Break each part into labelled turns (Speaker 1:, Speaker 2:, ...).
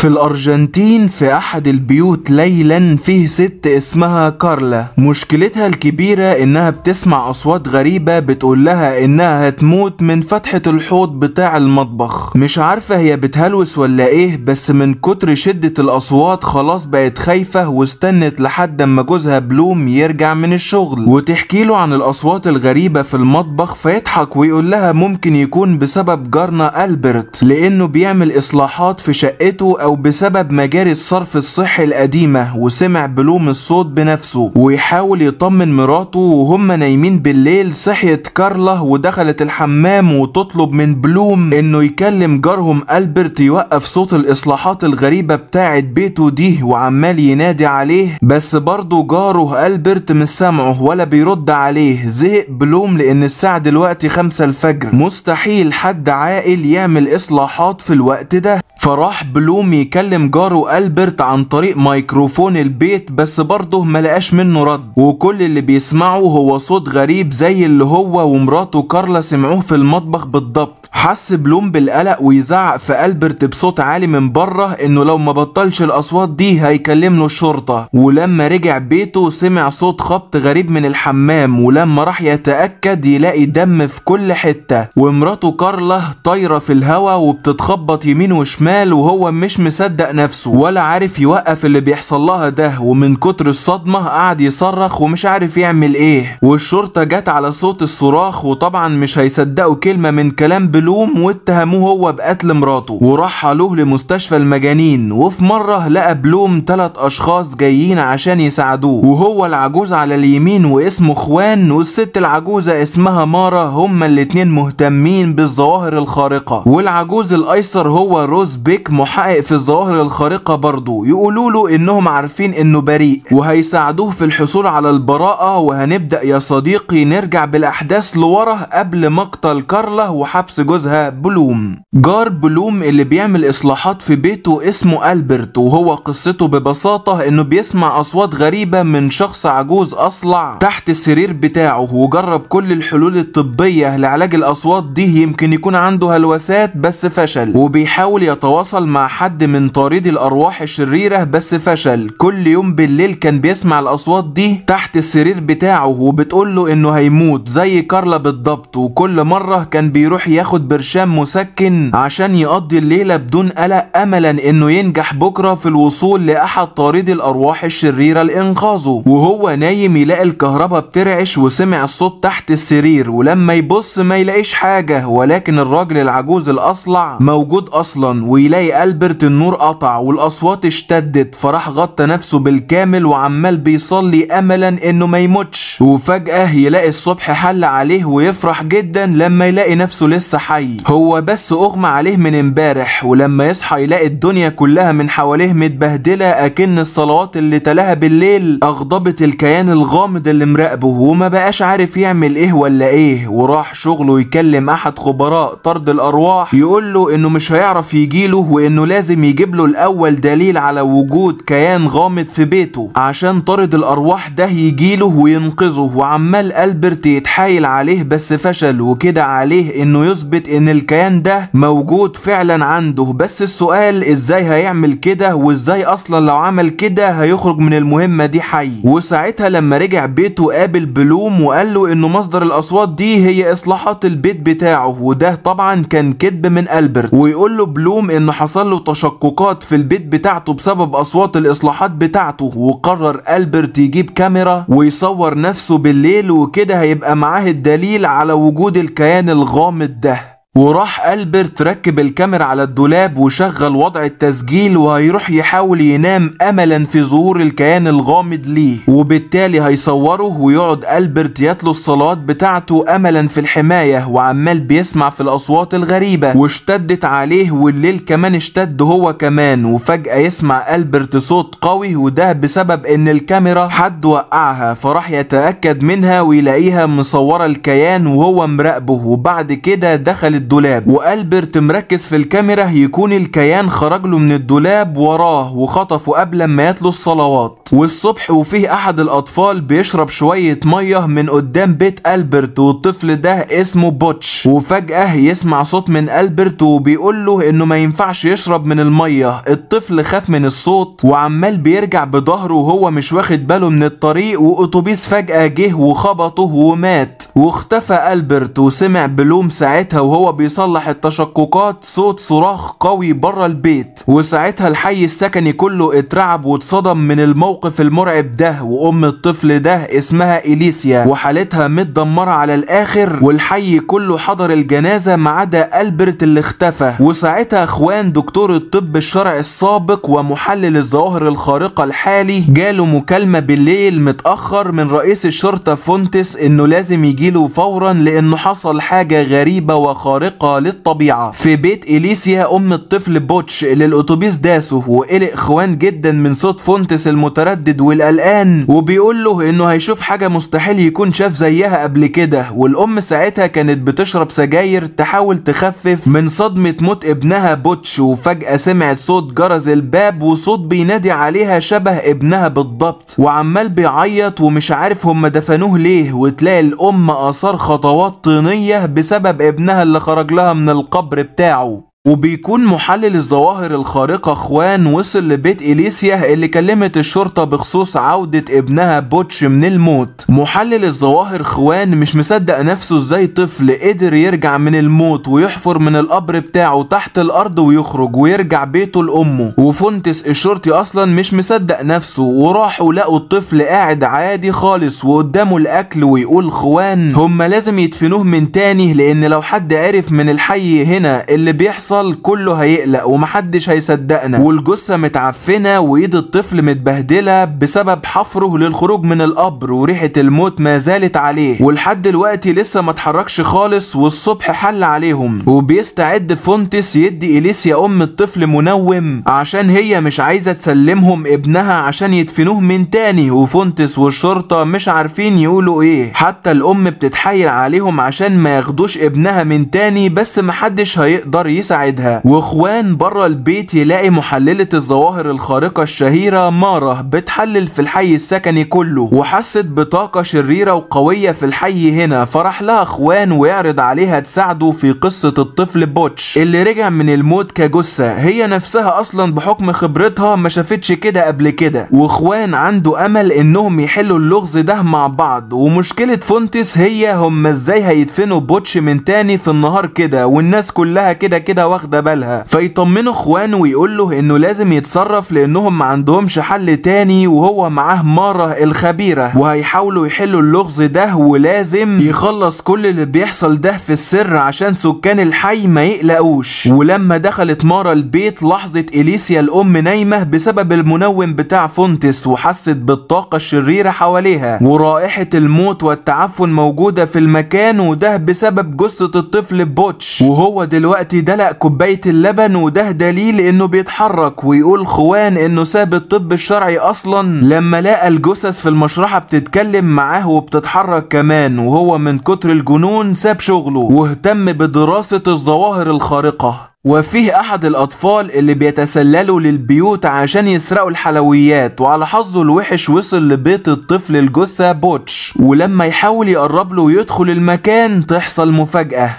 Speaker 1: في الأرجنتين في أحد البيوت ليلا فيه ست اسمها كارلا مشكلتها الكبيرة إنها بتسمع أصوات غريبة بتقول لها إنها هتموت من فتحة الحوض بتاع المطبخ مش عارفة هي بتهلوس ولا إيه بس من كتر شدة الأصوات خلاص بقت خايفة واستنت لحد ما جوزها بلوم يرجع من الشغل وتحكي له عن الأصوات الغريبة في المطبخ فيضحك ويقول لها ممكن يكون بسبب جارنا ألبرت لأنه بيعمل إصلاحات في شقته أو بسبب مجاري الصرف الصحي القديمة وسمع بلوم الصوت بنفسه ويحاول يطمن مراته وهم نايمين بالليل صحيت كارلا ودخلت الحمام وتطلب من بلوم إنه يكلم جارهم ألبرت يوقف صوت الإصلاحات الغريبة بتاعة بيته دي وعمال ينادي عليه بس برضه جاره ألبرت مش سامعه ولا بيرد عليه زهق بلوم لأن الساعة دلوقتي خمسة الفجر مستحيل حد عاقل يعمل إصلاحات في الوقت ده فراح بلوم يكلم جاره ألبرت عن طريق ميكروفون البيت بس برضه ملقاش منه رد وكل اللي بيسمعه هو صوت غريب زي اللي هو ومراته كارلا سمعوه في المطبخ بالضبط حس بلوم بالقلق ويزعق في ألبرت بصوت عالي من بره انه لو ما بطلش الاصوات دي هيكلم له الشرطة ولما رجع بيته سمع صوت خبط غريب من الحمام ولما راح يتأكد يلاقي دم في كل حتة ومراته كارلا طايرة في الهوا وبتتخبط يمين وشمال وهو مش مصدق نفسه ولا عارف يوقف اللي بيحصل لها ده ومن كتر الصدمة قعد يصرخ ومش عارف يعمل ايه والشرطة جت على صوت الصراخ وطبعا مش هيصدقوا كلمة من كلام بلوم واتهموه هو بقتل مراته ورحلوه لمستشفى المجانين وفي مرة لقى بلوم تلات اشخاص جايين عشان يساعدوه وهو العجوز على اليمين واسمه خوان والست العجوزة اسمها مارا هما الاتنين مهتمين بالظواهر الخارقة والعجوز الايسر هو روز بيك محقق في الظواهر الخارقة برضو يقولوا له انهم عارفين انه بريء وهيساعدوه في الحصول على البراءة وهنبدأ يا صديقي نرجع بالاحداث لورا قبل مقتل كارلا وحبس جوزها بلوم جار بلوم اللي بيعمل اصلاحات في بيته اسمه البرت وهو قصته ببساطة انه بيسمع اصوات غريبة من شخص عجوز اصلع تحت السرير بتاعه وجرب كل الحلول الطبية لعلاج الاصوات دي يمكن يكون عنده هلوسات بس فشل وبيحاول يتواصل مع حد من طارد الأرواح الشريرة بس فشل كل يوم بالليل كان بيسمع الأصوات دي تحت السرير بتاعه وبتقول له إنه هيموت زي كارلا بالضبط وكل مرة كان بيروح ياخد برشام مسكن عشان يقضي الليلة بدون قلق أملا إنه ينجح بكرة في الوصول لأحد طارد الأرواح الشريرة لإنقاذه وهو نايم يلاقي الكهرباء بترعش وسمع الصوت تحت السرير ولما يبص ما يلاقيش حاجة ولكن الراجل العجوز الأصلع موجود أصلا ويلاقي ألبرت النور قطع والاصوات اشتدت فراح غطى نفسه بالكامل وعمال بيصلي املا انه ما يموتش وفجاه يلاقي الصبح حل عليه ويفرح جدا لما يلاقي نفسه لسه حي هو بس اغمى عليه من امبارح ولما يصحى يلاقي الدنيا كلها من حواليه متبهدله اكن الصلوات اللي تلاها بالليل اغضبت الكيان الغامض اللي مراقبه وما بقاش عارف يعمل ايه ولا ايه وراح شغله يكلم احد خبراء طرد الارواح يقول له انه مش هيعرف يجيله وانه لازم لازم يجيب له الاول دليل على وجود كيان غامض في بيته عشان طارد الارواح ده يجيله وينقذه وعمال البرت يتحايل عليه بس فشل وكده عليه انه يثبت ان الكيان ده موجود فعلا عنده بس السؤال ازاي هيعمل كده وازاي اصلا لو عمل كده هيخرج من المهمة دي حي وساعتها لما رجع بيته قابل بلوم وقال له انه مصدر الاصوات دي هي اصلاحات البيت بتاعه وده طبعا كان كذب من البرت ويقول له بلوم انه حصل له تشقق تشققات في البيت بتاعته بسبب اصوات الاصلاحات بتاعته وقرر البرت يجيب كاميرا ويصور نفسه بالليل وكده هيبقى معاه الدليل على وجود الكيان الغامض ده وراح ألبرت ركب الكاميرا على الدولاب وشغل وضع التسجيل وهيروح يحاول ينام أملا في ظهور الكيان الغامض ليه وبالتالي هيصوره ويقعد ألبرت يتلو الصلاة بتاعته أملا في الحماية وعمال بيسمع في الأصوات الغريبة واشتدت عليه والليل كمان اشتد هو كمان وفجأة يسمع ألبرت صوت قوي وده بسبب إن الكاميرا حد وقعها فراح يتأكد منها ويلاقيها مصورة الكيان وهو مراقبه وبعد كده دخلت الدولاب والبرت مركز في الكاميرا يكون الكيان خرج له من الدولاب وراه وخطفه قبل ما يتلو الصلوات والصبح وفيه احد الاطفال بيشرب شويه ميه من قدام بيت البرت والطفل ده اسمه بوتش وفجاه يسمع صوت من البرت وبيقول له انه ما ينفعش يشرب من الميه الطفل خاف من الصوت وعمال بيرجع بظهره وهو مش واخد باله من الطريق واتوبيس فجاه جه وخبطه ومات واختفى البرت وسمع بلوم ساعتها وهو بيصلح التشققات صوت صراخ قوي بره البيت وساعتها الحي السكني كله اترعب واتصدم من الموقف المرعب ده وام الطفل ده اسمها اليسيا وحالتها متدمره على الاخر والحي كله حضر الجنازه ما عدا البرت اللي اختفى وساعتها اخوان دكتور الطب الشرعي السابق ومحلل الظواهر الخارقه الحالي جاله مكالمه بالليل متاخر من رئيس الشرطه فونتس انه لازم يجيله فورا لانه حصل حاجه غريبه وخارقه خارقة للطبيعة في بيت إليسيا أم الطفل بوتش اللي الأتوبيس داسه وقلق خوان جدا من صوت فونتس المتردد والقلقان وبيقول له إنه هيشوف حاجة مستحيل يكون شاف زيها قبل كده والأم ساعتها كانت بتشرب سجاير تحاول تخفف من صدمة موت ابنها بوتش وفجأة سمعت صوت جرس الباب وصوت بينادي عليها شبه ابنها بالضبط وعمال بيعيط ومش عارف هم دفنوه ليه وتلاقي الأم آثار خطوات طينية بسبب ابنها اللي خرج لها من القبر بتاعه وبيكون محلل الظواهر الخارقة خوان وصل لبيت إليسيا اللي كلمت الشرطة بخصوص عودة ابنها بوتش من الموت محلل الظواهر خوان مش مصدق نفسه ازاي طفل قدر يرجع من الموت ويحفر من القبر بتاعه تحت الأرض ويخرج ويرجع بيته لأمه وفونتس الشرطي أصلا مش مصدق نفسه وراحوا لقوا الطفل قاعد عادي خالص وقدامه الأكل ويقول خوان هما لازم يدفنوه من تاني لأن لو حد عرف من الحي هنا اللي بيحصل هيحصل كله هيقلق ومحدش هيصدقنا والجثه متعفنه وايد الطفل متبهدله بسبب حفره للخروج من القبر وريحه الموت ما زالت عليه ولحد دلوقتي لسه ما اتحركش خالص والصبح حل عليهم وبيستعد فونتس يدي اليسيا ام الطفل منوم عشان هي مش عايزه تسلمهم ابنها عشان يدفنوه من تاني وفونتس والشرطه مش عارفين يقولوا ايه حتى الام بتتحايل عليهم عشان ما ياخدوش ابنها من تاني بس محدش هيقدر يساعد يساعدها واخوان بره البيت يلاقي محللة الظواهر الخارقة الشهيرة مارة بتحلل في الحي السكني كله وحست بطاقة شريرة وقوية في الحي هنا فرح لها اخوان ويعرض عليها تساعده في قصة الطفل بوتش اللي رجع من الموت كجثة هي نفسها اصلا بحكم خبرتها ما شافتش كده قبل كده واخوان عنده امل انهم يحلوا اللغز ده مع بعض ومشكلة فونتس هي هم ازاي هيدفنوا بوتش من تاني في النهار كده والناس كلها كده كده واخده بالها فيطمنه اخوانه ويقول له انه لازم يتصرف لانهم ما عندهمش حل تاني وهو معاه ماره الخبيره وهيحاولوا يحلوا اللغز ده ولازم يخلص كل اللي بيحصل ده في السر عشان سكان الحي ما يقلقوش ولما دخلت ماره البيت لاحظت اليسيا الام نايمه بسبب المنوم بتاع فونتس وحست بالطاقه الشريره حواليها ورائحه الموت والتعفن موجوده في المكان وده بسبب جثه الطفل بوتش وهو دلوقتي دلق كوباية اللبن وده دليل انه بيتحرك ويقول خوان انه ساب الطب الشرعي اصلا لما لقى الجثث في المشرحة بتتكلم معاه وبتتحرك كمان وهو من كتر الجنون ساب شغله واهتم بدراسة الظواهر الخارقة وفيه احد الاطفال اللي بيتسللوا للبيوت عشان يسرقوا الحلويات وعلى حظه الوحش وصل لبيت الطفل الجثة بوتش ولما يحاول يقرب له ويدخل المكان تحصل مفاجأة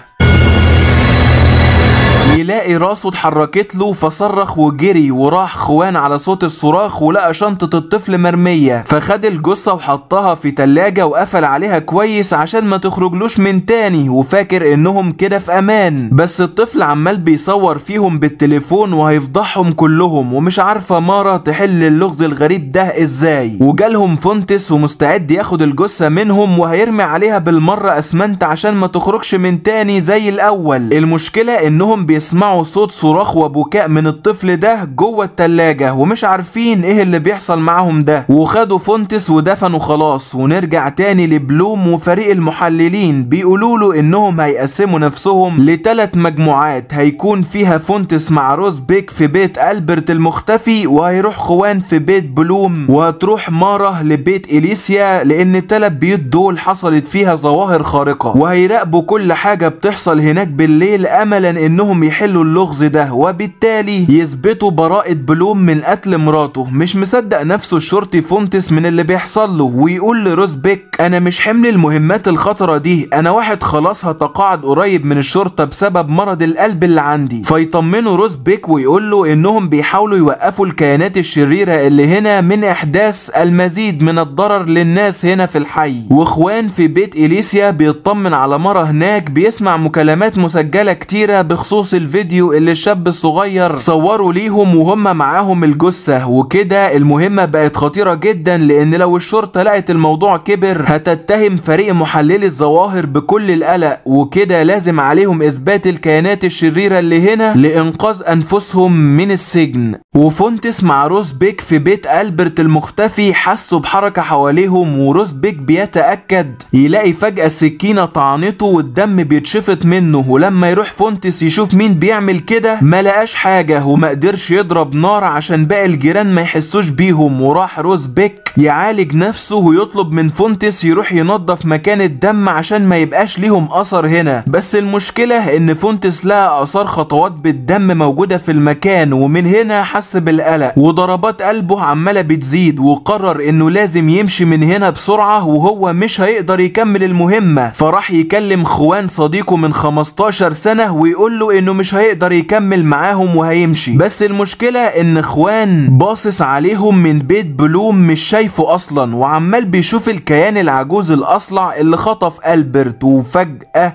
Speaker 1: يلاقي راسه اتحركت له فصرخ وجري وراح خوان على صوت الصراخ ولقى شنطة الطفل مرمية فخد الجثة وحطها في تلاجة وقفل عليها كويس عشان ما تخرجلوش من تاني وفاكر انهم كده في امان بس الطفل عمال بيصور فيهم بالتليفون وهيفضحهم كلهم ومش عارفة مارا تحل اللغز الغريب ده ازاي وجالهم فونتس ومستعد ياخد الجثة منهم وهيرمي عليها بالمرة اسمنت عشان ما تخرجش من تاني زي الاول المشكلة انهم بي بيسمعوا صوت صراخ وبكاء من الطفل ده جوه التلاجة ومش عارفين ايه اللي بيحصل معاهم ده وخدوا فونتس ودفنوا خلاص ونرجع تاني لبلوم وفريق المحللين بيقولوا له انهم هيقسموا نفسهم لثلاث مجموعات هيكون فيها فونتس مع روز بيك في بيت البرت المختفي وهيروح خوان في بيت بلوم وهتروح مارة لبيت اليسيا لان التلات بيوت دول حصلت فيها ظواهر خارقة وهيراقبوا كل حاجة بتحصل هناك بالليل املا انهم يحلوا اللغز ده وبالتالي يثبتوا براءة بلوم من قتل مراته مش مصدق نفسه الشرطي فونتس من اللي بيحصل له ويقول لروز بيك انا مش حمل المهمات الخطرة دي انا واحد خلاص هتقاعد قريب من الشرطة بسبب مرض القلب اللي عندي فيطمنه روز بيك ويقول له انهم بيحاولوا يوقفوا الكيانات الشريرة اللي هنا من احداث المزيد من الضرر للناس هنا في الحي واخوان في بيت اليسيا بيطمن على مرة هناك بيسمع مكالمات مسجلة كتيرة بخصوص الفيديو اللي الشاب الصغير صوروا ليهم وهم معاهم الجثة وكده المهمة بقت خطيرة جدا لان لو الشرطة لقت الموضوع كبر هتتهم فريق محللي الظواهر بكل القلق وكده لازم عليهم اثبات الكيانات الشريرة اللي هنا لانقاذ انفسهم من السجن وفونتس مع روز بيك في بيت البرت المختفي حسوا بحركة حواليهم وروز بيك بيتأكد يلاقي فجأة السكينة طعنته والدم بيتشفط منه ولما يروح فونتس يشوف مين الجبين بيعمل كده ما لقاش حاجه وما قدرش يضرب نار عشان باقي الجيران ما يحسوش بيهم وراح روز بيك يعالج نفسه ويطلب من فونتس يروح ينظف مكان الدم عشان ما يبقاش ليهم اثر هنا بس المشكله ان فونتس لقى اثار خطوات بالدم موجوده في المكان ومن هنا حس بالقلق وضربات قلبه عماله بتزيد وقرر انه لازم يمشي من هنا بسرعه وهو مش هيقدر يكمل المهمه فراح يكلم خوان صديقه من 15 سنه ويقول له انه مش هيقدر يكمل معاهم وهيمشي بس المشكلة ان اخوان باصص عليهم من بيت بلوم مش شايفه اصلا وعمال بيشوف الكيان العجوز الاصلع اللي خطف البرت وفجأة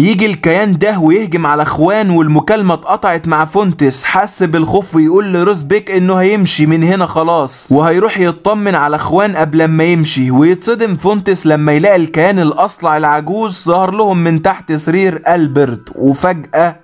Speaker 1: يجي الكيان ده ويهجم على اخوان والمكالمه اتقطعت مع فونتس حس بالخوف ويقول لروزبيك انه هيمشي من هنا خلاص وهيروح يطمن على اخوان قبل ما يمشي ويتصدم فونتس لما يلاقي الكيان الاصلع العجوز ظهر لهم من تحت سرير البرت وفجاه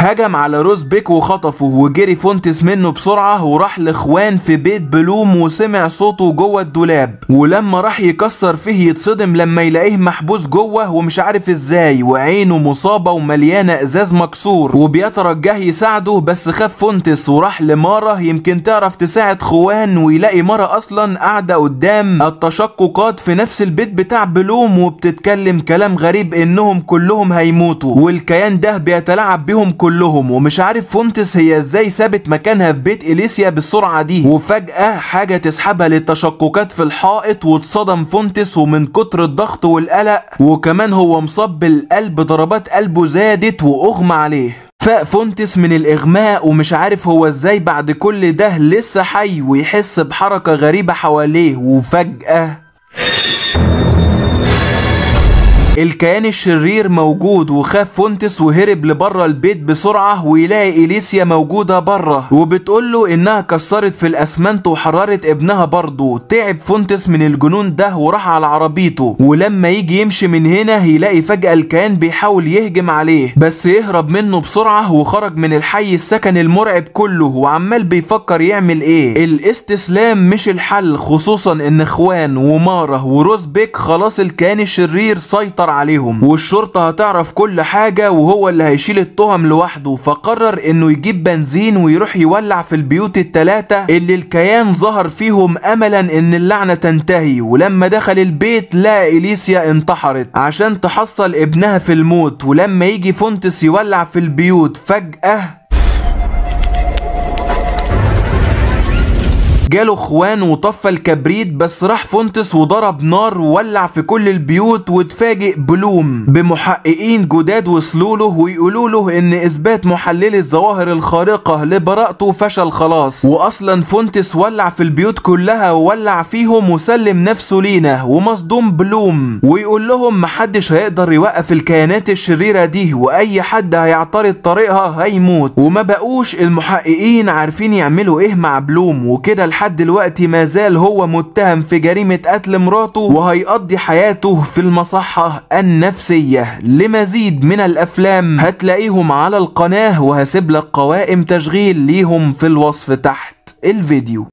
Speaker 1: هجم على روز بيك وخطفه وجري فونتس منه بسرعه وراح لاخوان في بيت بلوم وسمع صوته جوه الدولاب ولما راح يكسر فيه يتصدم لما يلاقيه محبوس جوه ومش عارف ازاي وعينه مصابه ومليانه ازاز مكسور وبيترجاه يساعده بس خاف فونتس وراح لماره يمكن تعرف تساعد خوان ويلاقي ماره اصلا قاعده قدام التشققات في نفس البيت بتاع بلوم وبتتكلم كلام غريب انهم كلهم هيموتوا والكيان ده بيتلاعب بيهم كل كلهم ومش عارف فونتس هي ازاي سابت مكانها في بيت اليسيا بالسرعه دي وفجاه حاجه تسحبها للتشققات في الحائط واتصدم فونتس ومن كتر الضغط والقلق وكمان هو مصاب بالقلب ضربات قلبه زادت واغمى عليه فاق فونتس من الإغماء ومش عارف هو إزاي بعد كل ده لسه حي ويحس بحركة غريبة حواليه وفجأة الكيان الشرير موجود وخاف فونتس وهرب لبره البيت بسرعة ويلاقي إليسيا موجودة بره وبتقول له إنها كسرت في الأسمنت وحررت ابنها برضه تعب فونتس من الجنون ده وراح على عربيته ولما يجي يمشي من هنا هيلاقي فجأة الكيان بيحاول يهجم عليه بس يهرب منه بسرعة وخرج من الحي السكن المرعب كله وعمال بيفكر يعمل إيه الاستسلام مش الحل خصوصا إن إخوان ومارة وروزبيك خلاص الكيان الشرير سيطر النار عليهم والشرطة هتعرف كل حاجة وهو اللي هيشيل التهم لوحده فقرر انه يجيب بنزين ويروح يولع في البيوت التلاتة اللي الكيان ظهر فيهم املا ان اللعنة تنتهي ولما دخل البيت لقى اليسيا انتحرت عشان تحصل ابنها في الموت ولما يجي فونتس يولع في البيوت فجأة جاله اخوان وطفى الكبريت بس راح فونتس وضرب نار وولع في كل البيوت واتفاجئ بلوم بمحققين جداد وصلوا له ويقولوا له ان اثبات محللي الظواهر الخارقه لبراءته فشل خلاص واصلا فونتس ولع في البيوت كلها وولع فيهم وسلم نفسه لينا ومصدوم بلوم ويقول لهم محدش هيقدر يوقف الكيانات الشريره دي واي حد هيعترض طريقها هيموت وما بقوش المحققين عارفين يعملوا ايه مع بلوم وكده لحد دلوقتي ما زال هو متهم في جريمة قتل مراته وهيقضي حياته في المصحة النفسية لمزيد من الأفلام هتلاقيهم على القناة وهسيب لك قوائم تشغيل ليهم في الوصف تحت الفيديو